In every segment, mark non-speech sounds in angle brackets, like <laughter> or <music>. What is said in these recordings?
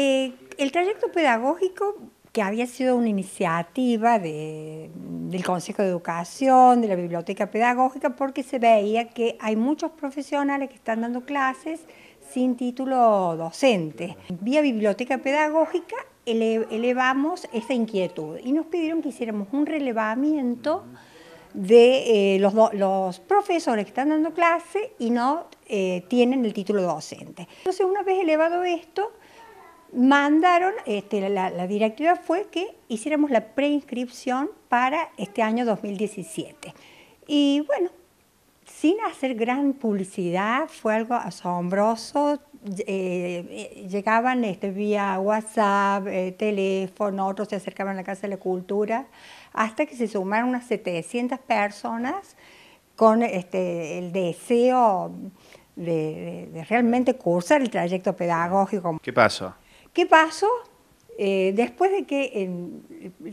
Eh, el trayecto pedagógico, que había sido una iniciativa del Consejo de Educación, de la Biblioteca Pedagógica, porque se veía que hay muchos profesionales que están dando clases sin título docente. Vía Biblioteca Pedagógica elevamos esa inquietud y nos pidieron que hiciéramos un relevamiento de eh, los, profesores que están dando clases y no eh, tienen el título docente. Entonces, una vez elevado esto, mandaron, este, la, directiva fue que hiciéramos la preinscripción para este año 2017. Y bueno, sin hacer gran publicidad, fue algo asombroso. Eh, eh, llegaban este, vía WhatsApp, eh, teléfono, otros se acercaban a la Casa de la Cultura, hasta que se sumaron unas 700 personas con este, el deseo de realmente cursar el trayecto pedagógico. ¿Qué pasó? ¿Qué pasó? Eh, después de que,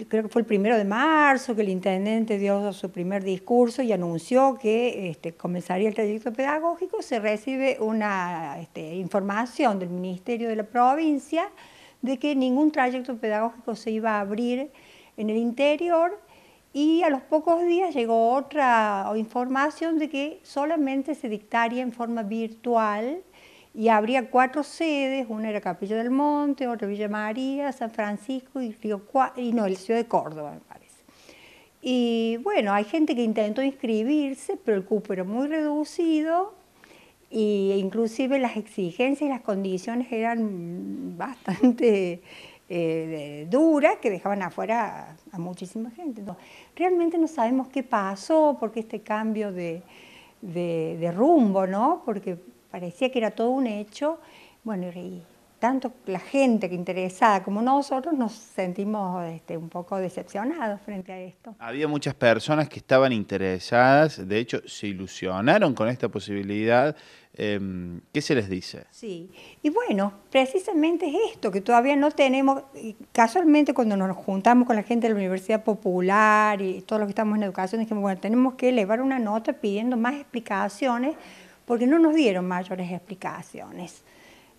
creo que fue el primero de marzo, que el intendente dio su primer discurso y anunció que este, comenzaría el trayecto pedagógico, se recibe una este, información del Ministerio de la Provincia de que ningún trayecto pedagógico se iba a abrir en el interior y a los pocos días llegó otra información de que solamente se dictaría en forma virtual y habría cuatro sedes, una era Capilla del Monte, otra Villa María, San Francisco y Río y no, el Ciudad de Córdoba, me parece. Y bueno, hay gente que intentó inscribirse, pero el cupo era muy reducido e inclusive las exigencias y las condiciones eran bastante eh, duras que dejaban afuera a, muchísima gente. realmente no sabemos qué pasó, porque este cambio de, de, de rumbo, ¿no? Porque parecía que era todo un hecho. Bueno, y tanto la gente que interesada como nosotros nos sentimos este, un poco decepcionados frente a esto. Había muchas personas que estaban interesadas, de hecho se ilusionaron con esta posibilidad. Em, ¿Qué se les dice? Sí, y bueno, precisamente es esto, que todavía no tenemos, casualmente cuando nos juntamos con la gente de la Universidad Popular y todos los que estamos en educación, dijimos, bueno, tenemos que elevar una nota pidiendo más explicaciones porque no nos dieron mayores explicaciones.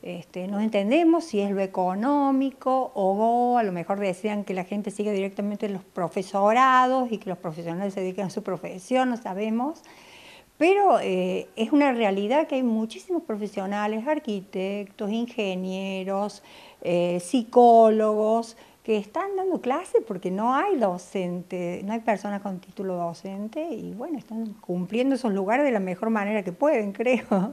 Este, no entendemos si es lo económico o a lo mejor decían que la gente sigue directamente los profesorados y que los profesionales se dediquen a su profesión, no sabemos. Pero eh, es una realidad que hay muchísimos profesionales, arquitectos, ingenieros, eh, psicólogos, que están dando clases porque no hay docente, no hay personas con título docente y bueno, están cumpliendo esos lugares de la mejor manera que pueden, <laughs> creo.